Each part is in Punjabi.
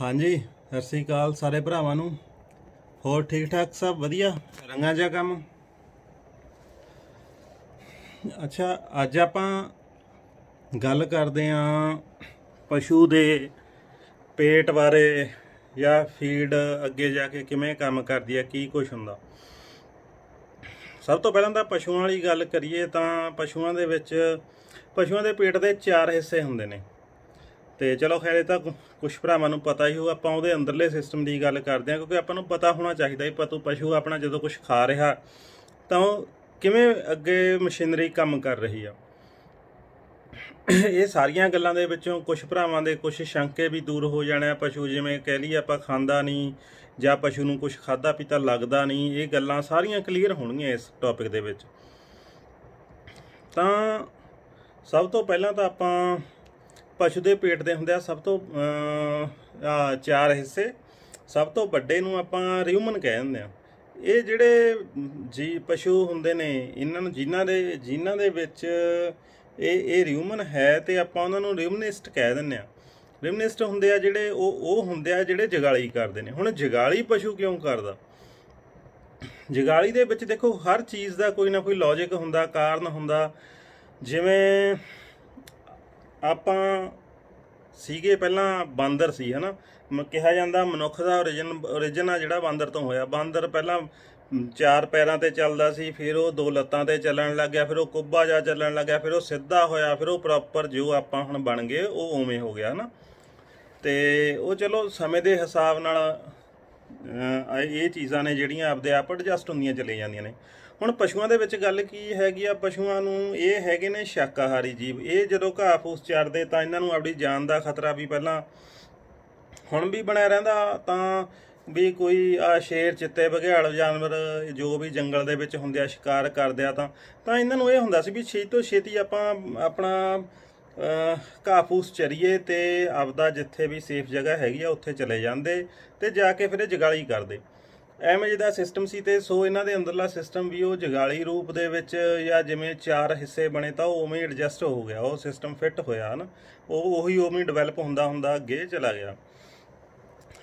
ਹਾਂਜੀ ਸਤਿ ਸ੍ਰੀ ਅਕਾਲ ਸਾਰੇ ਭਰਾਵਾਂ ਨੂੰ ਹੋਰ ਠੀਕ ਠਾਕ ਸਭ ਵਧੀਆ ਰੰਗਾਂ ਜਿਹਾ ਕੰਮ ਅੱਛਾ ਅੱਜ ਆਪਾਂ ਗੱਲ ਕਰਦੇ ਆਂ ਪਸ਼ੂ ਦੇ ਪੇਟ ਬਾਰੇ ਜਾਂ ਫੀਡ ਅੱਗੇ ਜਾ ਕੇ ਕਿਵੇਂ ਕੰਮ ਕਰਦੀ ਹੈ ਕੀ ਕੁਝ ਹੁੰਦਾ ਸਭ ਤੋਂ ਪਹਿਲਾਂ ਤਾਂ ਪਸ਼ੂਆਂ ਵਾਲੀ ਗੱਲ ਕਰੀਏ ਤਾਂ ਪਸ਼ੂਆਂ ਦੇ ਵਿੱਚ ਪਸ਼ੂਆਂ ਦੇ ਪੇਟ ਦੇ ਚਾਰ ਹਿੱਸੇ ਹੁੰਦੇ ਨੇ ਤੇ ਚਲੋ ਖੈਰ ਇਹ ਤਾਂ ਕੁਝ ਭਰਾਵਾਂ ਨੂੰ ਪਤਾ ਹੀ ਹੋਊ ਆਪਾਂ ਉਹਦੇ ਅੰਦਰਲੇ ਸਿਸਟਮ ਦੀ ਗੱਲ ਕਰਦੇ ਆ ਕਿਉਂਕਿ ਆਪਾਂ ਨੂੰ ਪਤਾ ਹੋਣਾ ਚਾਹੀਦਾ ਹੈ ਪਤੂ ਪਸ਼ੂ ਆਪਣਾ ਜਦੋਂ ਕੁਝ ਖਾ ਰਿਹਾ ਤਾਂ ਕਿਵੇਂ ਅੱਗੇ ਮਸ਼ੀਨਰੀ ਕੰਮ ਕਰ ਰਹੀ ਆ ਇਹ ਸਾਰੀਆਂ ਗੱਲਾਂ ਦੇ ਵਿੱਚੋਂ ਕੁਝ ਭਰਾਵਾਂ ਦੇ ਕੁਝ ਸ਼ੰਕੇ ਵੀ ਦੂਰ ਹੋ ਜਾਣੇ ਆ ਪਸ਼ੂ ਜਿਵੇਂ ਕਹਿ ਲਈ ਆਪਾਂ ਖਾਂਦਾ ਨਹੀਂ ਜਾਂ ਪਸ਼ੂ ਨੂੰ ਕੁਝ ਖਾਦਾ ਪੀਤਾ ਲੱਗਦਾ ਨਹੀਂ ਇਹ ਗੱਲਾਂ ਸਾਰੀਆਂ ਕਲੀਅਰ ਹੋਣਗੀਆਂ ਇਸ ਟੌਪਿਕ ਦੇ ਵਿੱਚ ਤਾਂ ਸਭ ਤੋਂ ਪਹਿਲਾਂ ਤਾਂ ਆਪਾਂ ਪਸ਼ੂ ਦੇ ਪੇਟ ਦੇ ਹੁੰਦੇ ਆ ਸਭ ਤੋਂ ਚਾਰ ਹਿੱਸੇ ਸਭ ਤੋਂ ਵੱਡੇ ਨੂੰ ਆਪਾਂ ਰਿਊਮਨ ਕਹਿ ਦਿੰਦੇ ਆ ਇਹ ਜਿਹੜੇ ਜੀ ਪਸ਼ੂ ਹੁੰਦੇ ਨੇ ਇਹਨਾਂ ਨੂੰ ਜਿਨ੍ਹਾਂ ਦੇ ਜਿਨ੍ਹਾਂ ਦੇ ਵਿੱਚ ਇਹ ਇਹ ਰਿਊਮਨ ਹੈ ਤੇ ਆਪਾਂ ਉਹਨਾਂ ਨੂੰ ਰਿਮਨਿਸਟ ਕਹਿ ਦਿੰਦੇ ਆ ਰਿਮਨਿਸਟ ਹੁੰਦੇ ਆ ਜਿਹੜੇ ਉਹ ਉਹ ਹੁੰਦੇ ਆ ਜਿਹੜੇ ਜਗਾਲੀ ਕਰਦੇ ਨੇ ਹੁਣ ਜਗਾਲੀ ਪਸ਼ੂ ਕਿਉਂ ਕਰਦਾ ਜਗਾਲੀ ਦੇ ਵਿੱਚ ਦੇਖੋ ਹਰ ਚੀਜ਼ ਦਾ ਕੋਈ ਨਾ ਕੋਈ ਲੌਜੀਕ ਹੁੰਦਾ ਕਾਰਨ ਹੁੰਦਾ ਜਿਵੇਂ ਆਪਾਂ ਸੀਗੇ ਪਹਿਲਾਂ ਬਾਂਦਰ ਸੀ ਹਨਾ ਕਿਹਾ ਜਾਂਦਾ ਮਨੁੱਖ ਦਾ origin origin ਆ ਜਿਹੜਾ ਬਾਂਦਰ ਤੋਂ ਹੋਇਆ ਬਾਂਦਰ ਪਹਿਲਾਂ ਚਾਰ ਪੈਰਾਂ ਤੇ ਚੱਲਦਾ ਸੀ ਫਿਰ ਉਹ ਦੋ ਲੱਤਾਂ ਤੇ ਚੱਲਣ ਲੱਗਿਆ ਫਿਰ ਉਹ ਕੁੱਬਾ ਜਾ ਚੱਲਣ ਲੱਗਿਆ ਫਿਰ ਉਹ ਸਿੱਧਾ ਹੋਇਆ ਫਿਰ ਉਹ ਪ੍ਰੋਪਰ ਜੋ ਆਪਾਂ ਹੁਣ ਬਣ ਗਏ ਉਹ ਉਵੇਂ ਹੋ ਗਿਆ ਹਨਾ ਤੇ ਉਹ ਚਲੋ ਸਮੇਂ ਦੇ ਹਿਸਾਬ ਨਾਲ ਇਹ ਚੀਜ਼ਾਂ ਨੇ ਜਿਹੜੀਆਂ ਆਪਦੇ ਆਪ ਐਡਜਸਟ ਹੁੰਦੀਆਂ ਚਲੇ ਜਾਂਦੀਆਂ ਨੇ ਹੁਣ ਪਸ਼ੂਆਂ ਦੇ ਵਿੱਚ ਗੱਲ ਕੀ ਹੈਗੀ ਆ ਪਸ਼ੂਆਂ ਨੂੰ ਇਹ ਹੈਗੇ ਨੇ ਸ਼ਾਕਾਹਾਰੀ ਜੀਵ ਇਹ ਜਦੋਂ ਘਾਹ ਫੂਸ ਚਰਦੇ ਤਾਂ ਇਹਨਾਂ ਨੂੰ ਆਪਣੀ ਜਾਨ ਦਾ ਖਤਰਾ ਵੀ ਪਹਿਲਾਂ ਹੁਣ ਵੀ ਬਣਿਆ ਰਹਿੰਦਾ ਤਾਂ ਵੀ ਕੋਈ ਆ ਸ਼ੇਰ ਚਿੱਤੇ ਬਘਿਆਲ ਜਾਨਵਰ ਜੋ ਵੀ ਜੰਗਲ ਦੇ ਵਿੱਚ ਹੁੰਦੇ ਆ ਸ਼ਿਕਾਰ ਕਰਦੇ ਆ ਤਾਂ ਤਾਂ ਇਹਨਾਂ ਨੂੰ ਇਹ ਹੁੰਦਾ ਸੀ ਵੀ ਛੇਤੀ ਤੋਂ ਛੇਤੀ ਆਪਾਂ ਆਪਣਾ ਘਾਫੂਸ ਚਰੀਏ ਤੇ ਆਪਦਾ ਜਿੱਥੇ ਵੀ ਸੇਫ ਜਗ੍ਹਾ ਹੈਗੀ ਆ ਉੱਥੇ ਚਲੇ ਜਾਂਦੇ ਤੇ ਜਾ ਕੇ ਫਿਰ ਇਹ ਜਗਾਲੀ ਕਰਦੇ ਐਵੇਂ ਜਿਹਦਾ ਸਿਸਟਮ ਸੀ ਤੇ ਸੋ ਇਹਨਾਂ ਦੇ ਅੰਦਰਲਾ ਸਿਸਟਮ ਵੀ ਉਹ ਜਗਾਲੀ ਰੂਪ ਦੇ ਵਿੱਚ ਜਾਂ ਜਿਵੇਂ ਚਾਰ ਹਿੱਸੇ ਬਣੇ ਤਾਂ ਉਹ ਉਵੇਂ ਐਡਜਸਟ ਹੋ ਗਿਆ ਉਹ ਸਿਸਟਮ ਫਿੱਟ ਹੋਇਆ ਹਨ ਉਹ ਉਹੀ ਉਵੇਂ ਡਿਵੈਲਪ ਹੁੰਦਾ ਹੁੰਦਾ ਅੱਗੇ ਚਲਾ ਗਿਆ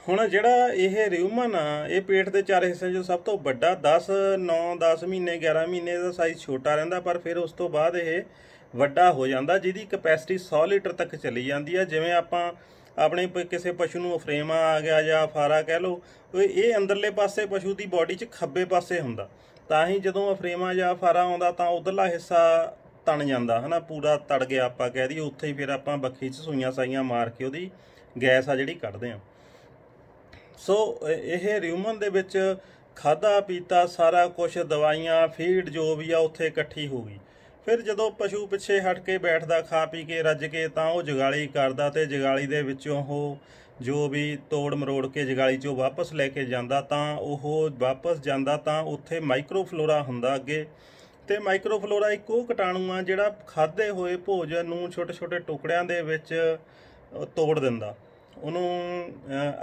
ਹੁਣ ਜਿਹੜਾ ਇਹ ਰਿਊਮਨ ਆ ਇਹ ਪੇਟ ਦੇ ਚਾਰ ਹਿੱਸੇ ਜੋ ਸਭ ਤੋਂ ਵੱਡਾ 10 9 10 ਮਹੀਨੇ 11 ਮਹੀਨੇ ਦਾ ਸਾਈਜ਼ ਛੋਟਾ ਰਹਿੰਦਾ ਪਰ ਫਿਰ ਉਸ ਤੋਂ ਬਾਅਦ ਇਹ ਵੱਡਾ ਹੋ ਜਾਂਦਾ ਜਿਹਦੀ ਕਪੈਸਿਟੀ 100 ਲੀਟਰ ਤੱਕ ਚਲੀ ਜਾਂਦੀ ਹੈ ਜਿਵੇਂ ਆਪਾਂ ਆਪਣੇ ਕਿਸੇ ਪਸ਼ੂ ਨੂੰ ਫਰੇਮਾ ਆ ਗਿਆ ਜਾਂ ਫਾਰਾ ਕਹਿ ਲਓ ਇਹ ਅੰਦਰਲੇ ਪਾਸੇ ਪਸ਼ੂ ਦੀ ਬਾਡੀ 'ਚ ਖੱਬੇ ਪਾਸੇ ਹੁੰਦਾ ਤਾਂ ਹੀ ਜਦੋਂ ਫਰੇਮਾ ਜਾਂ ਫਾਰਾ ਆਉਂਦਾ ਤਾਂ ਉਧਰਲਾ ਹਿੱਸਾ ਤਣ ਜਾਂਦਾ ਹਨਾ ਪੂਰਾ ਤੜ ਗਿਆ ਆਪਾਂ ਕਹਿ ਦਈਏ ਉੱਥੇ ਹੀ ਫਿਰ ਆਪਾਂ ਬੱਖੀ 'ਚ ਸੂਈਆਂ ਸਾਈਆਂ ਮਾਰ ਕੇ ਉਹਦੀ ਗੈਸ ਆ ਜਿਹੜੀ ਕੱਢਦੇ ਆ ਸੋ ਇਹ ਰਿਊਮਨ ਦੇ ਵਿੱਚ ਖਾਦਾ ਪੀਤਾ ਸਾਰਾ ਕੁਝ ਦਵਾਈਆਂ ਫੀਡ ਜੋ ਵੀ ਆ ਉੱਥੇ ਇਕੱਠੀ ਹੋ ਗਈ ਫਿਰ ਜਦੋਂ ਪਸ਼ੂ ਪਿੱਛੇ ਹਟ ਕੇ ਬੈਠਦਾ ਖਾ ਪੀ ਕੇ ਰੱਜ ਕੇ ਤਾਂ ਉਹ ਜਗਾਲੀ ਕਰਦਾ ਤੇ ਜਗਾਲੀ ਦੇ ਵਿੱਚੋਂ ਉਹ ਜੋ ਵੀ ਤੋੜ ਮਰੋੜ ਕੇ ਜਗਾਲੀ ਚੋਂ ਵਾਪਸ ਲੈ ਕੇ ਜਾਂਦਾ ਤਾਂ ਉਹ ਵਾਪਸ ਜਾਂਦਾ ਤਾਂ ਉੱਥੇ ਮਾਈਕਰੋਫਲੋਰਾ ਹੁੰਦਾ ਅੱਗੇ ਤੇ ਮਾਈਕਰੋਫਲੋਰਾ ਇੱਕ ਉਹ ਕਟਾਣੂ ਆ ਜਿਹੜਾ ਖਾਦੇ ਹੋਏ ਭੋਜਨ ਨੂੰ ਛੋਟੇ ਛੋਟੇ ਟੁਕੜਿਆਂ ਦੇ ਵਿੱਚ ਤੋੜ ਦਿੰਦਾ ਉਹਨੂੰ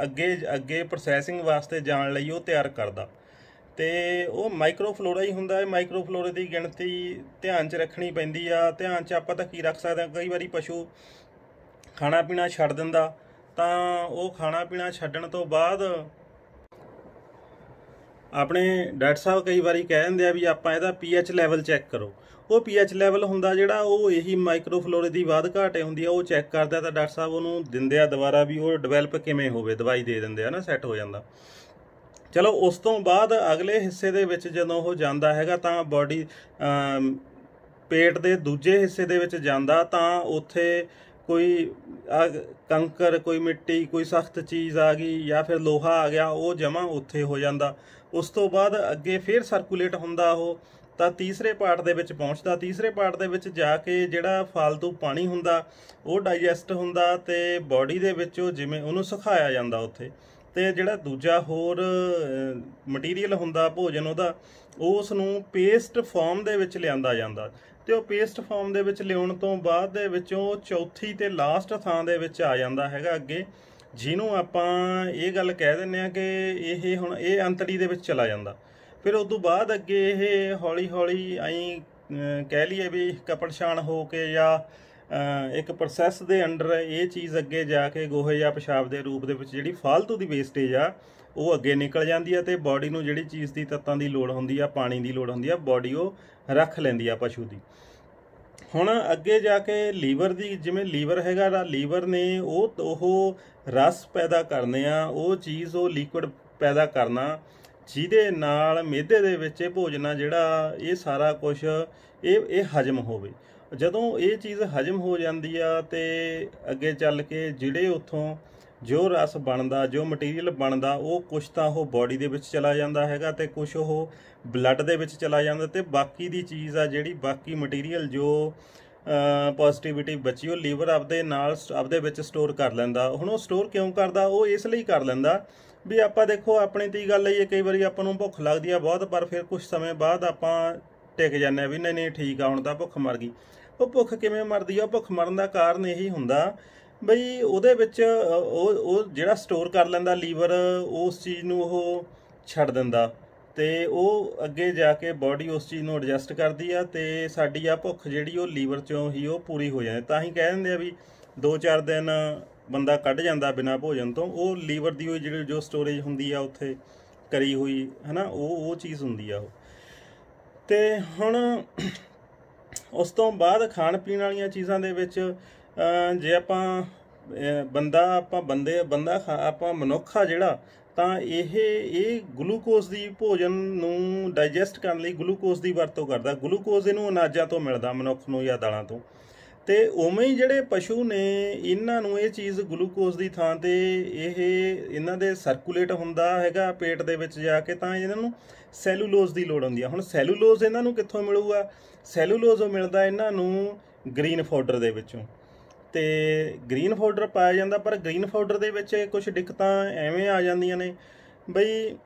ਅੱਗੇ ਅੱਗੇ ਪ੍ਰੋਸੈਸਿੰਗ ਵਾਸਤੇ ਜਾਣ ਲਈ ਉਹ ਤਿਆਰ ਕਰਦਾ ਤੇ ਉਹ ਮਾਈਕਰੋਫਲੋਰਾ ਹੀ ਹੁੰਦਾ ਹੈ ਮਾਈਕਰੋਫਲੋਰਾ ਦੀ ਗਿਣਤੀ ਧਿਆਨ 'ਚ ਰੱਖਣੀ ਪੈਂਦੀ ਆ ਧਿਆਨ 'ਚ ਆਪਾਂ ਤਾਂ ਕੀ ਰੱਖ ਸਕਦੇ ਆ ਕਈ ਵਾਰੀ ਪਸ਼ੂ ਖਾਣਾ ਪੀਣਾ ਛੱਡ ਦਿੰਦਾ ਤਾਂ ਉਹ ਖਾਣਾ ਪੀਣਾ ਛੱਡਣ ਤੋਂ ਬਾਅਦ ਆਪਣੇ ਡਾਕਟਰ ਸਾਹਿਬ ਕਈ ਵਾਰੀ ਕਹਿ ਦਿੰਦੇ ਆ ਵੀ ਆਪਾਂ ਇਹਦਾ ਪੀਐਚ ਲੈਵਲ ਚੈੱਕ ਕਰੋ ਉਹ ਪੀਐਚ ਲੈਵਲ ਹੁੰਦਾ ਜਿਹੜਾ ਉਹ ਇਹੀ ਮਾਈਕਰੋਫਲੋਰੇ ਦੀ ਵਾਧ ਘਾਟੇ ਹੁੰਦੀ ਆ ਉਹ ਚੈੱਕ ਕਰਦਾ ਤਾਂ ਡਾਕਟਰ ਸਾਹਿਬ ਉਹਨੂੰ ਦਿੰਦੇ ਆ ਦੁਬਾਰਾ ਵੀ ਉਹ ਡਿਵੈਲਪ ਕਿਵੇਂ ਹੋਵੇ ਦਵਾਈ ਦੇ ਦਿੰਦੇ ਆ ਨਾ ਸੈੱਟ ਹੋ ਜਾਂਦਾ ਚਲੋ ਉਸ ਤੋਂ ਬਾਅਦ ਅਗਲੇ ਹਿੱਸੇ ਦੇ ਵਿੱਚ ਜਦੋਂ ਉਹ ਜਾਂਦਾ ਹੈਗਾ ਤਾਂ ਬਾਡੀ ਪੇਟ ਦੇ ਦੂਜੇ ਹਿੱਸੇ ਦੇ ਵਿੱਚ ਜਾਂਦਾ ਤਾਂ ਉੱਥੇ ਕੋਈ ਕੰਕਰ ਕੋਈ ਮਿੱਟੀ ਕੋਈ ਸਖਤ ਚੀਜ਼ ਆ ਗਈ ਜਾਂ ਫਿਰ ਲੋਹਾ ਆ ਗਿਆ ਉਹ ਜਮਾ ਉੱਥੇ ਹੋ ਜਾਂਦਾ ਉਸ ਤੋਂ ਬਾਅਦ ਅੱਗੇ ਫਿਰ ਸਰਕੂਲੇਟ ਹੁੰਦਾ ਉਹ ਤਾਂ ਤੀਸਰੇ ਪਾਰਟ ਦੇ ਵਿੱਚ ਪਹੁੰਚਦਾ ਤੀਸਰੇ ਪਾਰਟ ਦੇ ਵਿੱਚ ਜਾ ਕੇ ਜਿਹੜਾ ਫालतू ਪਾਣੀ ਹੁੰਦਾ ਉਹ ਡਾਈਜੈਸਟ ਹੁੰਦਾ ਤੇ ਬਾਡੀ ਦੇ ਵਿੱਚ ਉਹ ਜਿਵੇਂ ਉਹਨੂੰ ਸੁਖਾਇਆ ਜਾਂਦਾ ਉੱਥੇ ਤੇ ਜਿਹੜਾ ਦੂਜਾ ਹੋਰ ਮਟੀਰੀਅਲ ਹੁੰਦਾ ਭੋਜਨ ਉਹਦਾ ਉਸ ਨੂੰ ਪੇਸਟ ਫਾਰਮ ਦੇ ਵਿੱਚ ਲਿਆਂਦਾ ਜਾਂਦਾ ਤੇ ਉਹ ਪੇਸਟ ਫਾਰਮ ਦੇ ਵਿੱਚ ਲਿਆਉਣ ਤੋਂ ਬਾਅਦ ਦੇ ਵਿੱਚ ਉਹ ਚੌਥੀ ਤੇ ਲਾਸਟ ਥਾਂ ਦੇ ਵਿੱਚ ਆ ਜਾਂਦਾ ਹੈਗਾ ਅੱਗੇ ਜਿਹਨੂੰ ਆਪਾਂ ਇਹ ਗੱਲ ਕਹਿ ਦਿੰਨੇ ਆ ਕਿ ਇਹ ਹੁਣ ਇਹ ਅੰਤੜੀ ਦੇ ਵਿੱਚ ਚਲਾ ਜਾਂਦਾ ਫਿਰ ਉਸ ਤੋਂ ਬਾਅਦ ਅੱਗੇ ਇਹ ਹੌਲੀ ਹੌਲੀ ਐਂ ਕਹਿ ਲਈਏ ਵੀ ਕਪੜਛਾਣ ਹੋ ਕੇ ਜਾਂ ਇੱਕ ਪ੍ਰੋਸੈਸ ਦੇ ਅੰਡਰ ਇਹ ਚੀਜ਼ ਅੱਗੇ ਜਾ ਕੇ ਗੋਹੇ ਜਾਂ ਪਿਸ਼ਾਬ ਦੇ ਰੂਪ ਦੇ ਵਿੱਚ ਜਿਹੜੀ ਫਾਲਤੂ ਦੀ ਵੇਸਟੇਜ ਆ ਉਹ ਅੱਗੇ ਨਿਕਲ ਜਾਂਦੀ ਆ ਤੇ ਬਾਡੀ ਨੂੰ ਜਿਹੜੀ ਚੀਜ਼ ਦੀ ਤੱਤਾਂ ਦੀ ਲੋੜ ਹੁੰਦੀ ਆ ਪਾਣੀ ਦੀ ਲੋੜ ਹੁੰਦੀ ਆ ਬਾਡੀ ਉਹ ਰੱਖ ਲੈਂਦੀ ਆ ਪਸ਼ੂ ਦੀ ਹੁਣ ਅੱਗੇ ਜਾ ਕੇ ਲੀਵਰ ਦੀ ਜਿਵੇਂ ਲੀਵਰ ਹੈਗਾ ਦਾ ਲੀਵਰ ਨੇ ਉਹ ਉਹ ਰਸ ਪੈਦਾ ਕਰਨੇ ਆ ਉਹ ਚੀਜ਼ ਉਹ ਲਿਕੁਇਡ ਪੈਦਾ ਕਰਨਾ ਜਿਹਦੇ ਨਾਲ ਮਿਹਦੇ ਦੇ ਵਿੱਚ ਇਹ ਭੋਜਨ ਜਿਹੜਾ ਇਹ ਸਾਰਾ ਕੁਝ ਇਹ ਇਹ ਹਜਮ ਹੋਵੇ ਜਦੋਂ ਇਹ ਚੀਜ਼ ਹਜਮ ਹੋ ਜਾਂਦੀ ਆ ਤੇ ਅੱਗੇ ਚੱਲ ਕੇ ਜਿਹੜੇ ਉਥੋਂ ਜੋ ਰਸ ਬਣਦਾ ਜੋ ਮਟੀਰੀਅਲ ਬਣਦਾ ਉਹ ਕੁਝ ਤਾਂ ਉਹ ਬਾਡੀ ਦੇ ਵਿੱਚ ਚਲਾ ਜਾਂਦਾ ਹੈਗਾ ਤੇ ਕੁਝ ਉਹ ਬਲੱਡ ਦੇ ਵਿੱਚ ਚਲਾ ਜਾਂਦਾ ਤੇ ਬਾਕੀ ਦੀ ਚੀਜ਼ ਆ ਜਿਹੜੀ ਬਾਕੀ ਮਟੀਰੀਅਲ ਜੋ ਪੋਜ਼ਿਟਿਵਿਟੀ ਬਚੀ ਉਹ ਲੀਵਰ ਆਪਦੇ ਨਾਲ ਆਪਦੇ ਵਿੱਚ ਸਟੋਰ ਕਰ ਲੈਂਦਾ ਹੁਣ ਉਹ ਸਟੋਰ ਕਿਉਂ ਕਰਦਾ ਉਹ ਇਸ ਲਈ ਕਰ ਲੈਂਦਾ ਵੀ ਆਪਾਂ ਦੇਖੋ ਆਪਣੀ ਤੀ ਗੱਲ ਆਈਏ ਕਈ ਵਾਰੀ ਆਪਾਂ ਨੂੰ ਭੁੱਖ ਲੱਗਦੀ ਆ ਬਹੁਤ ਪਰ ਫਿਰ ਕੁਝ ਸਮੇਂ ਬਾਅਦ ਆਪਾਂ ਟਿਕ ਜਾਂਦੇ ਆ ਵੀ ਨਹੀਂ ਨਹੀਂ ਠੀਕ ਆ ਹੁਣ ਤਾਂ ਭੁੱਖ ਮਰ ਗਈ ਉਹ ਭੁੱਖ ਕਿਵੇਂ ਮਰਦੀ ਆ ਭੁੱਖ ਮਰਨ ਦਾ ਕਾਰਨ ਇਹੀ ਹੁੰਦਾ ਬਈ ਉਹਦੇ ਵਿੱਚ ਉਹ ਉਹ ਜਿਹੜਾ ਸਟੋਰ ਕਰ ਲੈਂਦਾ ਲੀਵਰ ਉਸ ਚੀਜ਼ ਨੂੰ ਉਹ ਛੱਡ ਦਿੰਦਾ ਤੇ ਉਹ ਅੱਗੇ ਜਾ ਕੇ ਬਾਡੀ ਉਸ ਚੀਜ਼ ਨੂੰ ਐਡਜਸਟ ਕਰਦੀ ਆ ਤੇ ਸਾਡੀ ਆ ਭੁੱਖ ਜਿਹੜੀ ਉਹ ਲੀਵਰ ਚੋਂ ਹੀ ਉਹ ਪੂਰੀ ਹੋ ਜਾਂਦੀ ਤਾਂ ਹੀ ਕਹਿ ਦਿੰਦੇ ਆ ਵੀ 2-4 ਦਿਨ ਬੰਦਾ ਕੱਢ ਜਾਂਦਾ ਬਿਨਾ ਭੋਜਨ ਤੋਂ ਉਹ ਲੀਵਰ ਦੀ ਉਹ ਜਿਹੜੀ ਜੋ ਸਟੋਰੇਜ ਹੁੰਦੀ ਆ ਉੱਥੇ ਕਰੀ ਹੋਈ ਹਨਾ ਉਹ ਉਹ ਚੀਜ਼ ਹੁੰਦੀ ਆ ਉਹ ਤੇ ਹੁਣ ਉਸ ਤੋਂ ਬਾਅਦ ਖਾਣ ਪੀਣ ਵਾਲੀਆਂ ਚੀਜ਼ਾਂ ਦੇ ਵਿੱਚ ਜੇ ਆਪਾਂ ਬੰਦਾ ਆਪਾਂ ਬੰਦੇ ਬੰਦਾ ਆਪਾਂ ਮਨੁੱਖਾ ਜਿਹੜਾ ਤਾਂ ਇਹ ਇਹ ਗਲੂਕੋਜ਼ ਦੀ ਭੋਜਨ ਨੂੰ ਡਾਈਜੈਸਟ ਕਰਨ ਲਈ ਗਲੂਕੋਜ਼ ਦੀ ਵਰਤੋਂ ਕਰਦਾ ਗਲੂਕੋਜ਼ ਇਹਨੂੰ ਅਨਾਜਾਂ ਤੋਂ ਮਿਲਦਾ ਮਨੁੱਖ ਨੂੰ ਜਾਂ ਦਾਲਾਂ ਤੋਂ ਤੇ ਉਵੇਂ ਹੀ ਜਿਹੜੇ ਪਸ਼ੂ ਨੇ ਇਹਨਾਂ ਨੂੰ ਇਹ ਚੀਜ਼ ਗਲੂਕੋਜ਼ ਦੀ ਥਾਂ ਤੇ ਇਹ ਇਹਨਾਂ ਦੇ ਸਰਕੂਲੇਟ ਹੁੰਦਾ ਹੈਗਾ ਪੇਟ ਦੇ ਵਿੱਚ ਜਾ ਕੇ ਤਾਂ ਇਹਨਾਂ ਨੂੰ ਸੈਲੂਲੋਜ਼ ਦੀ ਲੋੜ ਹੁੰਦੀ ਆ ਹੁਣ ਸੈਲੂਲੋਜ਼ ਇਹਨਾਂ ਨੂੰ ਕਿੱਥੋਂ ਮਿਲੂਗਾ ਸੈਲੂਲੋਜ਼ ਉਹ ਮਿਲਦਾ ਇਹਨਾਂ ਨੂੰ ਗ੍ਰੀਨ ਫਾਊਡਰ ਦੇ ਵਿੱਚੋਂ ਤੇ ਗ੍ਰੀਨ ਫਾਊਡਰ ਪਾਇਆ ਜਾਂਦਾ ਪਰ ਗ੍ਰੀਨ ਫਾਊਡਰ ਦੇ ਵਿੱਚ ਕੁਝ ਦਿੱਕਤਾਂ ਐਵੇਂ ਆ ਜਾਂਦੀਆਂ ਨੇ ਬਈ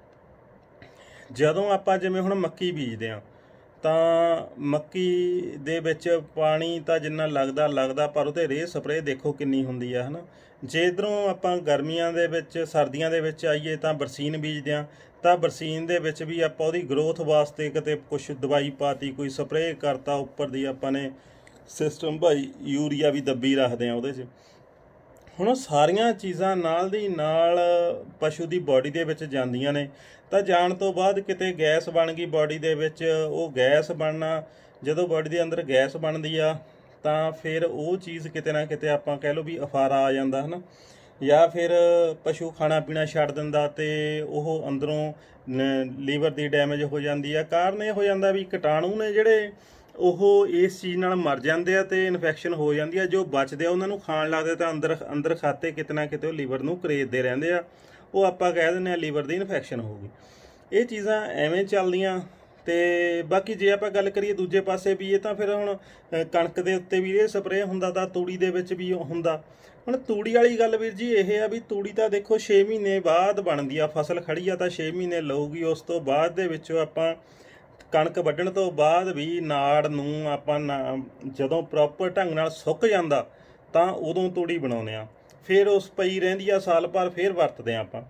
ਜਦੋਂ ਆਪਾਂ ਜਿਵੇਂ ਹੁਣ ਮੱਕੀ ਬੀਜਦੇ ਆਂ ਤਾਂ ਮੱਕੀ ਦੇ ਵਿੱਚ ਪਾਣੀ ਤਾਂ ਜਿੰਨਾ ਲੱਗਦਾ ਲੱਗਦਾ ਪਰ ਉਹਦੇ ਰੇਹ ਸਪਰੇ ਦੇਖੋ ਕਿੰਨੀ ਹੁੰਦੀ ਆ ਹਨਾ ਜੇ ਇਧਰੋਂ ਆਪਾਂ ਗਰਮੀਆਂ ਦੇ ਵਿੱਚ ਸਰਦੀਆਂ ਦੇ ਵਿੱਚ ਆਈਏ ਤਾਂ ਬਰਸੀਨ ਬੀਜਦੇ ਆ ਤਾਂ ਬਰਸੀਨ ਦੇ ਵਿੱਚ ਵੀ ਆਪਾਂ ਉਹਦੀ ਗਰੋਥ ਵਾਸਤੇ ਕਿਤੇ ਕੁਝ ਦਵਾਈ ਪਾਤੀ ਕੋਈ ਸਪਰੇ ਕਰਤਾ ਉੱਪਰ ਦੀ ਆਪਾਂ ਨੇ ਸਿਸਟਮ ਭਾਈ ਯੂਰੀਆ ਵੀ ਦੱਬੀ ਰੱਖਦੇ ਆ ਉਹਦੇ 'ਚ ਹੁਣ ਸਾਰੀਆਂ ਚੀਜ਼ਾਂ ਨਾਲ ਦੀ ਨਾਲ ਪਸ਼ੂ ਦੀ ਬਾਡੀ ਦੇ ਵਿੱਚ ਜਾਂਦੀਆਂ ਨੇ ਤਾਂ ਜਾਣ ਤੋਂ ਬਾਅਦ ਕਿਤੇ ਗੈਸ ਬਣ ਗਈ ਬਾਡੀ ਦੇ ਵਿੱਚ ਉਹ ਗੈਸ ਬਣਨਾ ਜਦੋਂ ਬਾਡੀ ਦੇ ਅੰਦਰ ਗੈਸ ਬਣਦੀ ਆ ਤਾਂ ਫਿਰ ਉਹ ਚੀਜ਼ ਕਿਤੇ ਨਾ ਕਿਤੇ ਆਪਾਂ ਕਹਿ ਲਓ ਵੀ ਅਫਾਰਾ ਆ ਜਾਂਦਾ ਹਨਾ ਜਾਂ ਫਿਰ ਪਸ਼ੂ ਖਾਣਾ ਪੀਣਾ ਛੱਡ ਦਿੰਦਾ ਤੇ ਉਹ ਅੰਦਰੋਂ ਲੀਵਰ ਦੀ ਡੈਮੇਜ ਹੋ ਜਾਂਦੀ ਆ ਕਾਰਨ ਇਹ ਹੋ ਜਾਂਦਾ ਵੀ ਕੀਟਾਣੂ ਨੇ ਜਿਹੜੇ ਉਹ ਇਸ ਚੀਜ਼ ਨਾਲ ਮਰ ਜਾਂਦੇ ਆ ਤੇ ਇਨਫੈਕਸ਼ਨ ਹੋ ਜਾਂਦੀ ਆ ਜੋ ਬਚਦੇ ਆ ਉਹਨਾਂ ਨੂੰ ਖਾਣ ਲੱਗਦੇ ਤਾਂ ਅੰਦਰ ਅੰਦਰ ਖਾਤੇ ਕਿਤਨਾ ਕਿਤੇ ਉਹ ਲੀਵਰ ਨੂੰ ਕਰੇਜਦੇ ਰਹਿੰਦੇ ਆ ਉਹ ਆਪਾਂ ਕਹਿ ਦਿੰਦੇ ਆ ਲੀਵਰ ਦੀ ਇਨਫੈਕਸ਼ਨ ਹੋ ਗਈ ਇਹ ਚੀਜ਼ਾਂ ਐਵੇਂ ਚੱਲਦੀਆਂ ਤੇ ਬਾਕੀ ਜੇ ਆਪਾਂ ਗੱਲ ਕਰੀਏ ਦੂਜੇ ਪਾਸੇ ਵੀ ਇਹ ਤਾਂ ਫਿਰ ਹੁਣ ਕਣਕ ਦੇ ਉੱਤੇ ਵੀ ਇਹ ਸਪਰੇਅ ਹੁੰਦਾ ਤਾਂ ਤੂੜੀ ਦੇ ਵਿੱਚ ਵੀ ਹੁੰਦਾ ਹੁਣ ਤੂੜੀ ਵਾਲੀ ਗੱਲ ਵੀਰ ਜੀ ਇਹ ਆ ਵੀ ਤੂੜੀ ਤਾਂ ਦੇਖੋ 6 ਮਹੀਨੇ ਬਾਅਦ ਬਣਦੀ ਆ ਫਸਲ ਖੜੀ ਆ ਤਾਂ 6 ਮਹੀਨੇ ਲਊਗੀ ਉਸ ਤੋਂ ਬਾਅਦ ਦੇ ਵਿੱਚੋਂ ਆਪਾਂ ਕਣਕ ਵੱਢਣ ਤੋਂ ਬਾਅਦ ਵੀ ਨਾੜ ਨੂੰ ਆਪਾਂ ਜਦੋਂ ਪ੍ਰੋਪਰ ਢੰਗ ਨਾਲ ਸੁੱਕ ਜਾਂਦਾ ਤਾਂ ਉਦੋਂ ਤੋੜੀ ਬਣਾਉਂਦੇ ਆ ਫਿਰ ਉਸ ਪਈ ਰਹਿੰਦੀ ਆ ਸਾਲ ਪਰ ਫਿਰ ਵਰਤਦੇ ਆ ਆਪਾਂ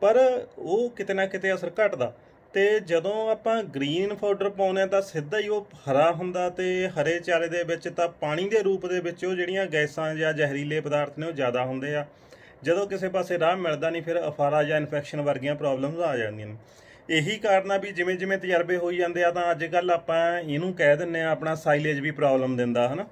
ਪਰ ਉਹ ਕਿਤੇ ਨਾ ਕਿਤੇ ਅਸਰ ਘਟਦਾ ਤੇ ਜਦੋਂ ਆਪਾਂ ਗ੍ਰੀਨ ਪਾਊਡਰ ਪਾਉਂਦੇ ਆ ਤਾਂ ਸਿੱਧਾ ਹੀ ਉਹ ਹਰਾ ਹੁੰਦਾ ਤੇ ਹਰੇ ਚਾਰੇ ਦੇ ਵਿੱਚ ਤਾਂ ਪਾਣੀ ਦੇ ਰੂਪ ਦੇ ਵਿੱਚ ਉਹ ਜਿਹੜੀਆਂ ਗੈਸਾਂ ਜਾਂ ਜ਼ਹਿਰੀਲੇ ਪਦਾਰਥ ਨੇ ਉਹ ਜ਼ਿਆਦਾ ਹੁੰਦੇ ਆ ਜਦੋਂ ਕਿਸੇ ਪਾਸੇ ਰਾਹ ਮਿਲਦਾ ਨਹੀਂ ਫਿਰ ਅਫਾਰਾ ਜਾਂ ਇਨਫੈਕਸ਼ਨ ਵਰਗੀਆਂ ਪ੍ਰੋਬਲਮਸ ਆ ਜਾਂਦੀਆਂ ਨੇ ਇਹੀ ਕਾਰਨ ਆ ਵੀ ਜਿਵੇਂ ਜਿਵੇਂ ਤਜਰਬੇ ਹੋਈ ਜਾਂਦੇ ਆ ਤਾਂ ਅੱਜ ਕੱਲ ਆਪਾਂ ਇਹਨੂੰ ਕਹਿ ਦਿੰਨੇ ਆ ਆਪਣਾ ਸਾਈਲੇਜ ਵੀ ਪ੍ਰੋਬਲਮ ਦਿੰਦਾ ਹਨਾ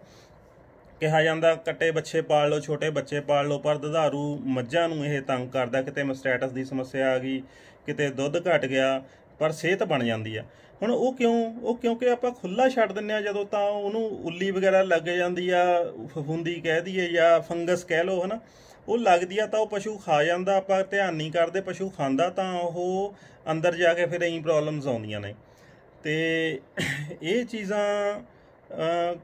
ਕਿਹਾ ਜਾਂਦਾ ਕੱਟੇ ਬੱਚੇ ਪਾਲ ਲਓ ਛੋਟੇ ਬੱਚੇ ਪਾਲ ਲਓ ਪਰ ਦੁਧਾਰੂ ਮੱਝਾਂ ਨੂੰ ਇਹ ਤੰਗ ਕਰਦਾ ਕਿਤੇ ਮਸਟੈਟਸ ਦੀ ਸਮੱਸਿਆ ਆ ਗਈ ਕਿਤੇ ਦੁੱਧ ਘਟ ਗਿਆ ਪਰ ਸਿਹਤ ਬਣ ਜਾਂਦੀ ਆ ਹੁਣ ਉਹ ਕਿਉਂ ਉਹ ਕਿਉਂਕਿ ਆਪਾਂ ਖੁੱਲਾ ਛੱਡ ਦਿੰਨੇ ਆ ਜਦੋਂ ਤਾਂ ਉਹਨੂੰ ਉੱਲੀ ਵਗੈਰਾ ਲੱਗ ਜਾਂਦੀ ਆ ਫਫੁੰਦੀ ਕਹਿ ਦਈਏ ਜਾਂ ਫੰਗਸ ਕਹਿ ਲੋ ਹਨਾ ਉਹ ਲੱਗਦੀ ਆ ਤਾਂ ਉਹ ਪਸ਼ੂ ਖਾ ਜਾਂਦਾ ਆਪਾਂ ਧਿਆਨ ਨਹੀਂ ਕਰਦੇ ਪਸ਼ੂ ਖਾਂਦਾ ਤਾਂ ਉਹ ਅੰਦਰ ਜਾ ਕੇ ਫਿਰ ਐਂ ਪ੍ਰੋਬਲਮਸ ਆਉਂਦੀਆਂ ਨੇ ਤੇ ਇਹ ਚੀਜ਼ਾਂ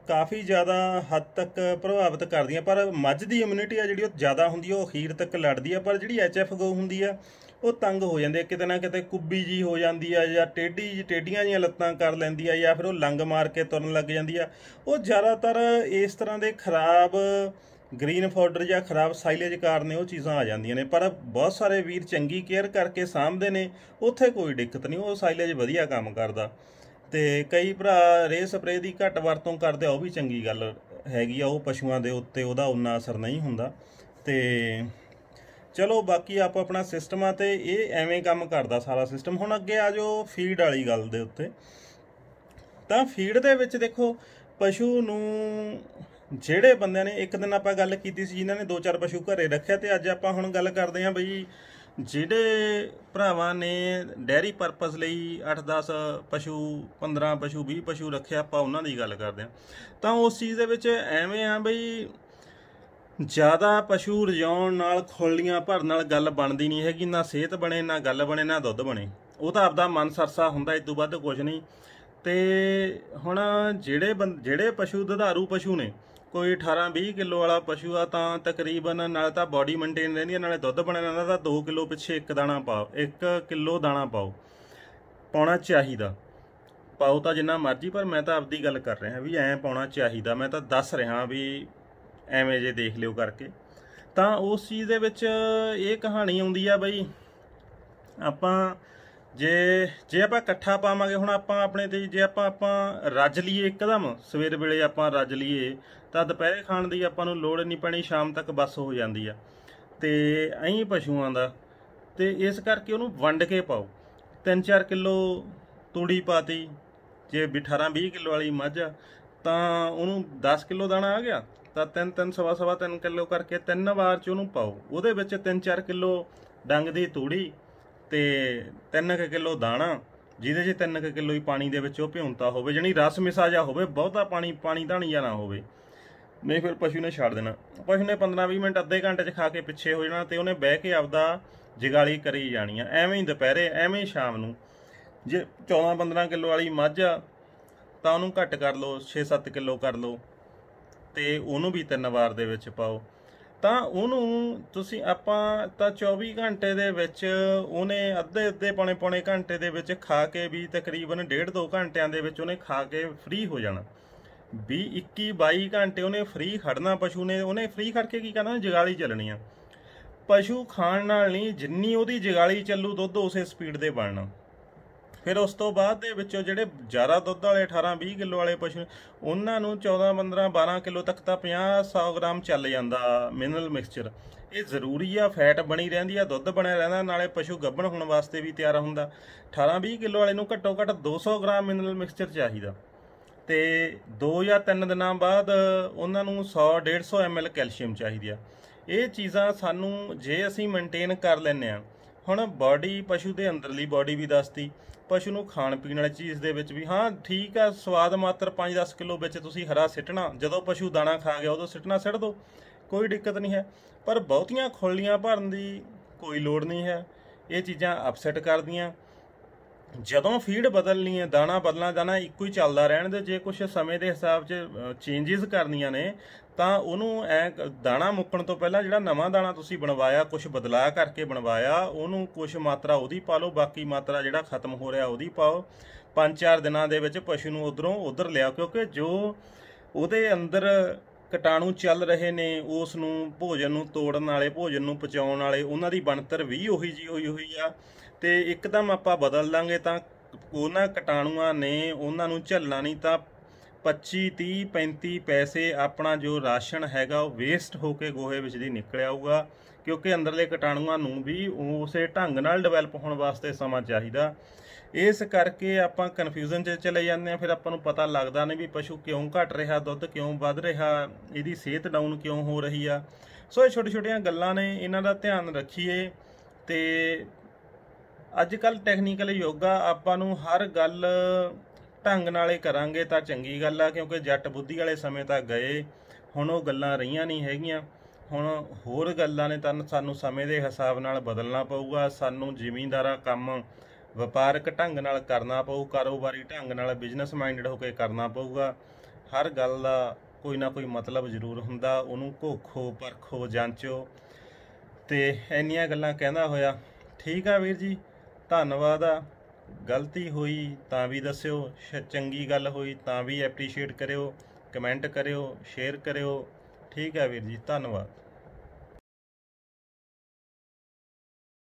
ਕਾਫੀ ਜ਼ਿਆਦਾ ਹੱਦ ਤੱਕ ਪ੍ਰਭਾਵਿਤ ਕਰਦੀਆਂ ਪਰ ਮੱਝ ਦੀ ਇਮਿਊਨਿਟੀ ਆ ਜਿਹੜੀ ਉਹ ਜ਼ਿਆਦਾ ਹੁੰਦੀ ਉਹ ਅਖੀਰ ਤੱਕ ਲੜਦੀ ਆ ਪਰ ਜਿਹੜੀ ਐਚਐਫ ਗੋ ਹੁੰਦੀ ਆ ਉਹ ਤੰਗ ਹੋ ਜਾਂਦੇ ਕਿਤੇ ਨਾ ਕਿਤੇ ਕੁੱਬੀ ਜੀ ਹੋ ਜਾਂਦੀ ਆ ਜਾਂ ਟੇਢੀ ਜੀ ਟੇਢੀਆਂ ਜੀਆਂ ਲੱਤਾਂ ਕਰ ਲੈਂਦੀ ਆ ਜਾਂ ਫਿਰ ਉਹ ਲੰਗ ਮਾਰ ਕੇ ਤੁਰਨ ਲੱਗ ਜਾਂਦੀ ਆ ਉਹ ਜ਼ਿਆਦਾਤਰ ਇਸ ਤਰ੍ਹਾਂ ਦੇ ਖਰਾਬ ਗ੍ਰੀਨ ਫਾਊਡਰ ਜਾਂ ਖਰਾਬ ਸਾਈਲੇਜ ਕਾਰਨ ਉਹ ਚੀਜ਼ਾਂ ਆ ਜਾਂਦੀਆਂ ਨੇ ਪਰ ਬਹੁਤ ਸਾਰੇ ਵੀਰ ਚੰਗੀ ਕੇਅਰ ਕਰਕੇ ਸਾਂਭਦੇ ਨੇ ਉੱਥੇ ਕੋਈ ਦਿੱਕਤ ਨਹੀਂ ਉਹ ਸਾਈਲੇਜ ਵਧੀਆ ਕੰਮ ਕਰਦਾ ਤੇ ਕਈ ਭਰਾ ਰੇ ਸਪਰੇ ਦੀ ਘੱਟ ਵਰਤੋਂ ਕਰਦੇ ਆ ਉਹ ਵੀ ਚੰਗੀ ਗੱਲ ਹੈਗੀ ਆ ਉਹ ਪਸ਼ੂਆਂ ਦੇ ਉੱਤੇ ਉਹਦਾ ਉਨਾ ਅਸਰ ਨਹੀਂ ਹੁੰਦਾ ਤੇ ਚਲੋ ਬਾਕੀ ਆਪੋ ਆਪਣਾ ਸਿਸਟਮ ਆ ਤੇ ਇਹ ਐਵੇਂ ਕੰਮ ਕਰਦਾ ਸਾਰਾ ਸਿਸਟਮ ਹੁਣ ਅੱਗੇ ਆ ਜਾਓ ਫੀਡ ਵਾਲੀ ਗੱਲ ਦੇ ਉੱਤੇ ਤਾਂ ਫੀਡ ਦੇ ਵਿੱਚ ਦੇਖੋ ਪਸ਼ੂ ਨੂੰ ਜਿਹੜੇ ਬੰਦਿਆਂ ਨੇ ਇੱਕ ਦਿਨ ਆਪਾਂ ਗੱਲ ਕੀਤੀ ਸੀ ਜਿਨ੍ਹਾਂ ਨੇ 2-4 ਪਸ਼ੂ ਘਰੇ ਰੱਖਿਆ ਤੇ ਅੱਜ ਆਪਾਂ ਹੁਣ ਗੱਲ ਕਰਦੇ ਆਂ ਬਈ ਜਿਹੜੇ ਭਰਾਵਾਂ ਨੇ ਡੈਰੀ ਪਰਪਸ ਲਈ 8-10 ਪਸ਼ੂ 15 ਪਸ਼ੂ 20 ਪਸ਼ੂ ਰੱਖਿਆ ਆਪਾਂ ਉਹਨਾਂ ਦੀ ਗੱਲ ਕਰਦੇ ਆਂ ਤਾਂ ਉਸ ਚੀਜ਼ ਦੇ ਵਿੱਚ ਐਵੇਂ ਆ ਬਈ ਜ਼ਿਆਦਾ ਪਸ਼ੂ ਰਜਾਉਣ ਨਾਲ ਖੁੱਲੀਆਂ ਭਰ ਨਾਲ ਗੱਲ ਬਣਦੀ ਨਹੀਂ ਹੈਗੀ ਨਾ ਸਿਹਤ ਬਣੇ ਨਾ ਗੱਲ ਬਣੇ ਨਾ ਦੁੱਧ ਬਣੇ ਉਹ ਤਾਂ ਆਪਦਾ ਮਨ ਸਰਸਾ ਹੁੰਦਾ ਇਸ ਤੋਂ ਵੱਧ ਕੁਝ ਨਹੀਂ ਤੇ ਹੁਣ ਜਿਹੜੇ ਜਿਹੜੇ ਪਸ਼ੂ ਦੁਧਾਰੂ ਪਸ਼ੂ ਨੇ ਕੋਈ 18 20 ਕਿਲੋ ਵਾਲਾ ਪਸ਼ੂ ਆ ਤਾਂ ਤਕਰੀਬਨ ਨਾਲ ਤਾਂ ਬਾਡੀ ਮੇਨਟੇਨ ਰਹਿੰਦੀ ਹੈ ਨਾਲੇ ਦੁੱਧ ਬਣਨ ਨਾਲ ਤਾਂ 2 ਕਿਲੋ ਪਿੱਛੇ ਇੱਕ ਦਾਣਾ ਪਾਓ 1 ਕਿਲੋ ਦਾਣਾ ਪਾਓ ਪਾਉਣਾ ਚਾਹੀਦਾ ਪਾਓ ਤਾਂ ਜਿੰਨਾ ਮਰਜ਼ੀ ਪਰ ਮੈਂ ਤਾਂ ਆਪਦੀ ਗੱਲ ਕਰ ਰਿਹਾ ਵੀ ਐਂ ਪਾਉਣਾ ਚਾਹੀਦਾ ਮੈਂ ਤਾਂ ਦੱਸ ਰਿਹਾ ਵੀ ਐਵੇਂ ਜੇ ਦੇਖ ਲਿਓ ਕਰਕੇ ਤਾਂ ਉਸ ਚੀਜ਼ ਦੇ ਵਿੱਚ ਇਹ ਕਹਾਣੀ ਆਉਂਦੀ ਆ ਬਈ ਆਪਾਂ ਜੇ ਜੇ ਆਪਾਂ ਇਕੱਠਾ ਪਾਵਾਂਗੇ ਹੁਣ ਆਪਾਂ ਆਪਣੇ ਤੇ ਜੇ ਆਪਾਂ ਆਪਾਂ ਰੱਜ ਲਈਏ ਇੱਕਦਮ ਸਵੇਰ ਵੇਲੇ ਆਪਾਂ ਰੱਜ ਲਈਏ ਤਾਂ ਦੁਪਹਿਰੇ ਖਾਣ ਦੀ ਆਪਾਂ ਨੂੰ ਲੋੜ ਨਹੀਂ ਪੈਣੀ ਸ਼ਾਮ ਤੱਕ ਬਸ ਹੋ ਜਾਂਦੀ ਆ ਤੇ ਐਂ ਪਸ਼ੂਆਂ ਦਾ ਤੇ ਇਸ ਕਰਕੇ ਉਹਨੂੰ ਵੰਡ ਕੇ ਪਾਓ 3-4 ਕਿਲੋ ਤੂੜੀ ਪਾਤੀ ਜੇ 18-20 ਕਿਲੋ ਵਾਲੀ ਮੱਝ ਤਾਂ ਉਹਨੂੰ 10 ਕਿਲੋ ਦਾਣਾ ਆ ਗਿਆ ਤਾਂ ਤਿੰਨ ਤਿੰਨ ਸਵਾ ਸਵਾ ਤਿੰਨ ਕਿਲੋ ਕਰਕੇ ਤਿੰਨ ਵਾਰ ਚ ਉਹਨੂੰ ਪਾਓ ਉਹਦੇ ਵਿੱਚ 3-4 ਕਿਲੋ ਡੰਗ ਦੀ ਤੂੜੀ ਤੇ 3 ਕਿਲੋ ਦਾਣਾ ਜਿਹਦੇ 'ਚ 3 ਕਿਲੋ ਹੀ ਪਾਣੀ ਦੇ ਵਿੱਚ ਉਹ ਭਿਉਂਤਾ ਹੋਵੇ ਜਣੀ ਰਸ ਮਿਸਾ ਜਾ ਹੋਵੇ ਬਹੁਤਾ ਪਾਣੀ ਪਾਣੀ ਧਾਣੀ ਜਾ ਨਾ ਹੋਵੇ ਨਹੀਂ ਫਿਰ ਪਸ਼ੂ ਨੇ ਛੱਡ ਦੇਣਾ ਪਸ਼ੂ ਨੇ 15-20 ਮਿੰਟ ਅੱਧੇ ਘੰਟੇ 'ਚ ਖਾ ਕੇ ਪਿੱਛੇ ਹੋ ਜਾਣਾ ਤੇ ਉਹਨੇ ਬਹਿ ਕੇ ਆਪਦਾ ਜਿਗਾਲੀ ਕਰੀ ਜਾਣੀ ਆ ਐਵੇਂ ਹੀ ਦੁਪਹਿਰੇ ਐਵੇਂ ਹੀ ਸ਼ਾਮ ਨੂੰ ਜੇ 14-15 ਕਿਲੋ ਵਾਲੀ ਮੱਝ ਆ ਤਾਂ ਉਹਨੂੰ ਘੱਟ ਕਰ ਲਓ 6-7 ਕਿਲੋ ਕਰ ਲਓ ਤੇ ਉਹਨੂੰ ਵੀ ਤਿੰਨ ਵਾਰ ਦੇ ਵਿੱਚ ਪਾਓ ਤਾਂ ਉਹਨੂੰ ਤੁਸੀਂ ਆਪਾਂ ਤਾਂ 24 ਘੰਟੇ ਦੇ ਵਿੱਚ ਉਹਨੇ ਅੱਧੇ ਅੱਧੇ ਪੌਣੇ ਪੌਣੇ ਘੰਟੇ ਦੇ ਵਿੱਚ ਖਾ ਕੇ ਵੀ ਤਕਰੀਬਨ 1.5-2 ਘੰਟਿਆਂ ਦੇ ਵਿੱਚ ਉਹਨੇ ਖਾ ਕੇ ਫ੍ਰੀ ਹੋ ਜਾਣਾ 20 21 22 ਘੰਟੇ ਉਹਨੇ ਫ੍ਰੀ ਖੜਨਾ ਪਸ਼ੂ ਨੇ ਉਹਨੇ ਫ੍ਰੀ ਖੜ ਕੇ ਕੀ ਕਰਨਾ ਜਗਾਲੀ ਚੱਲਣੀ ਆ ਪਸ਼ੂ ਖਾਣ ਨਾਲ ਨਹੀਂ ਜਿੰਨੀ ਉਹਦੀ ਜਗਾਲੀ ਚੱਲੂ ਦੁੱਧ ਉਸੇ ਸਪੀਡ ਦੇ ਬਣਨਾ ਫਿਰ ਉਸ ਤੋਂ ਬਾਅਦ ਦੇ ਵਿੱਚੋਂ ਜਿਹੜੇ ਜ਼ਿਆਦਾ ਦੁੱਧ ਵਾਲੇ 18 20 ਕਿਲੋ ਵਾਲੇ ਪਸ਼ੂ ਉਹਨਾਂ ਨੂੰ 14 15 12 ਕਿਲੋ ਤੱਕ ਤਾਂ 50 100 ਗ੍ਰਾਮ ਚੱਲ ਜਾਂਦਾ ਮਿਨਰਲ ਮਿਕਸਚਰ ਇਹ ਜ਼ਰੂਰੀ ਆ ਫੈਟ ਬਣੀ ਰਹਿੰਦੀ ਆ ਦੁੱਧ ਬਣਿਆ ਰਹਿੰਦਾ ਨਾਲੇ ਪਸ਼ੂ ਗੱਭਣ ਹੋਣ ਵਾਸਤੇ ਵੀ ਤਿਆਰ ਹੁੰਦਾ 18 20 ਕਿਲੋ ਵਾਲੇ ਨੂੰ ਘੱਟੋ ਘੱਟ 200 ਗ੍ਰਾਮ ਮਿਨਰਲ ਮਿਕਸਚਰ ਚਾਹੀਦਾ ਤੇ 2 ਜਾਂ 3 ਦਿਨਾਂ ਬਾਅਦ ਉਹਨਾਂ ਨੂੰ 100 150 ml ਕੈਲਸ਼ੀਅਮ ਚਾਹੀਦੀ ਆ ਇਹ ਚੀਜ਼ਾਂ ਸਾਨੂੰ ਜੇ ਅਸੀਂ ਮੇਨਟੇਨ ਕਰ ਲੈਨੇ ਆ ਹੁਣ ਬਾਡੀ ਪਸ਼ੂ ਦੇ ਅੰਦਰਲੀ ਬਾਡੀ ਵੀ ਦੱਸਦੀ ਪਸ਼ੂ ਨੂੰ ਖਾਣ ਪੀਣ ਵਾਲੀ ਚੀਜ਼ ਦੇ ਵਿੱਚ ਵੀ ਹਾਂ ਠੀਕ ਆ ਸਵਾਦ ਮਾਤਰ 5-10 ਕਿਲੋ ਵਿੱਚ ਤੁਸੀਂ ਹਰਾ ਸਿੱਟਣਾ ਜਦੋਂ ਪਸ਼ੂ ਦਾਣਾ ਖਾ ਗਿਆ ਉਦੋਂ ਸਿੱਟਣਾ ਸਿੱਟ ਦਿਓ ਕੋਈ ਦਿੱਕਤ ਨਹੀਂ ਹੈ ਪਰ ਬਹੁਤੀਆਂ ਖੁੱਲੀਆਂ ਭਰਨ ਦੀ ਕੋਈ ਲੋੜ ਨਹੀਂ ਹੈ ਇਹ ਚੀਜ਼ਾਂ ਅਪਸੈਟ ਕਰਦੀਆਂ ਜਦੋਂ ਫੀਡ ਬਦਲਣੀ ਹੈ ਦਾਣਾ ਬਦਲਣਾ ਜਾਣਾ ਇੱਕੋ ਹੀ ਚੱਲਦਾ ਰਹਿਣ ਦੇ ਜੇ ਕੁਝ ਸਮੇਂ ਦੇ ਹਿਸਾਬ 'ਚ ਚੇਂਜਸ ਕਰਨੀਆਂ ਨੇ ਤਾਂ ਉਹਨੂੰ ਐ ਦਾਣਾ ਮੁੱਕਣ ਤੋਂ ਪਹਿਲਾਂ ਜਿਹੜਾ ਨਵਾਂ ਦਾਣਾ ਤੁਸੀਂ ਬਣਵਾਇਆ ਕੁਝ ਬਦਲਾਅ ਕਰਕੇ ਬਣਵਾਇਆ ਉਹਨੂੰ ਕੁਝ ਮਾਤਰਾ ਉਹਦੀ ਪਾ ਲਓ ਬਾਕੀ ਮਾਤਰਾ ਜਿਹੜਾ ਖਤਮ ਹੋ ਰਿਹਾ ਉਹਦੀ ਪਾਓ ਪੰਜ ਚਾਰ ਦਿਨਾਂ ਦੇ ਵਿੱਚ ਪਸ਼ੂ ਨੂੰ ਉਧਰੋਂ ਉਧਰ ਲਿਆ ਕਿਉਂਕਿ ਜੋ ਉਹਦੇ ਅੰਦਰ ਕਟਾਣੂ ਚੱਲ ਰਹੇ ਨੇ ਉਸ ਨੂੰ ਭੋਜਨ ਨੂੰ ਤੋੜਨ ਵਾਲੇ ਭੋਜਨ ਨੂੰ ਪਚਾਉਣ ਵਾਲੇ ਉਹਨਾਂ ਦੀ ਬਣਤਰ ਵੀ ਉਹੀ ਜੀ ਹੋਈ ਹੋਈ ਆ ਤੇ ਇੱਕਦਮ ਆਪਾਂ ਬਦਲ ਲਾਂਗੇ ਤਾਂ ਉਹਨਾਂ ਕਟਾਣੂਆਂ ਨੇ ਉਹਨਾਂ ਨੂੰ ਝੱਲਣਾ ਨਹੀਂ ਤਾਂ 25 30 35 ਪੈਸੇ ਆਪਣਾ ਜੋ ਰਾਸ਼ਨ ਹੈਗਾ ਉਹ ਵੇਸਟ ਹੋ ਕੇ ਗੋਹੇ ਵਿੱਚ ਦੀ ਨਿਕਲ ਆਊਗਾ ਕਿਉਂਕਿ ਅੰਦਰਲੇ ਕਟਾਣੂਆਂ ਨੂੰ ਵੀ ਉਸੇ ਢੰਗ ਨਾਲ ਡਿਵੈਲਪ ਹੋਣ ਵਾਸਤੇ ਸਮਾਂ ਚਾਹੀਦਾ ਇਸ ਕਰਕੇ ਆਪਾਂ ਕਨਫਿਊਜ਼ਨ 'ਚ ਚਲੇ ਜਾਂਦੇ ਆ ਫਿਰ ਆਪਾਂ ਨੂੰ ਪਤਾ ਲੱਗਦਾ ਨਹੀਂ ਵੀ ਪਸ਼ੂ ਕਿਉਂ ਘਟ ਰਿਹਾ ਦੁੱਧ ਕਿਉਂ ਵੱਧ ਰਿਹਾ ਇਹਦੀ ਸਿਹਤ ਡਾਊਨ ਕਿਉਂ ਹੋ ਰਹੀ ਆ ਸੋ ਇਹ ਛੋਟੇ ਛੋਟੀਆਂ ਗੱਲਾਂ ਨੇ ਇਹਨਾਂ ਦਾ ਧਿਆਨ ਰੱਖੀਏ ਤੇ ਅੱਜ ਕੱਲ ਟੈਕਨੀਕਲ ਯੋਗਾ ਆਪਾਂ ਨੂੰ ਹਰ ਗੱਲ ਢੰਗ ਨਾਲੇ ਕਰਾਂਗੇ ਤਾਂ ਚੰਗੀ ਗੱਲ ਆ ਕਿਉਂਕਿ ਜੱਟ ਬੁੱਧੀ ਵਾਲੇ ਸਮੇਂ ਤੱਕ ਗਏ ਹੁਣ ਉਹ ਗੱਲਾਂ ਰਹੀਆਂ ਨਹੀਂ ਹੈਗੀਆਂ ਹੁਣ ਹੋਰ ਗੱਲਾਂ ਨੇ ਤਾਂ ਸਾਨੂੰ ਸਮੇਂ ਦੇ ਹਿਸਾਬ ਨਾਲ ਬਦਲਣਾ ਪਊਗਾ ਸਾਨੂੰ ਜ਼ਿਮੀਂਦਾਰਾ ਕੰਮ ਵਪਾਰਕ ਢੰਗ ਨਾਲ ਕਰਨਾ ਪਊ ਕਾਰੋਬਾਰੀ ਢੰਗ ਨਾਲ ਬਿਜ਼ਨਸ ਮਾਈਂਡਡ ਹੋ ਕੇ ਕਰਨਾ ਪਊਗਾ ਹਰ ਗੱਲ ਦਾ ਕੋਈ ਨਾ ਕੋਈ ਮਤਲਬ ਜ਼ਰੂਰ ਹੁੰਦਾ ਉਹਨੂੰ ਘੋਖੋ ਪਰਖੋ ਜਾਂਚੋ ਤੇ ਇੰਨੀਆਂ ਗੱਲਾਂ ਕਹਿੰਦਾ ਹੋਇਆ ਠੀਕ ਆ ਵੀਰ ਜੀ ਧੰਨਵਾਦ ਆ ਗਲਤੀ ਹੋਈ ਤਾਂ ਵੀ ਦੱਸਿਓ ਚੰਗੀ ਗੱਲ ਹੋਈ ਤਾਂ ਵੀ ਐਪਰੀਸ਼ੀਏਟ ਕਰਿਓ ਕਮੈਂਟ ਕਰਿਓ ਸ਼ੇਅਰ ਕਰਿਓ ਠੀਕ ਹੈ ਵੀਰ ਜੀ ਧੰਨਵਾਦ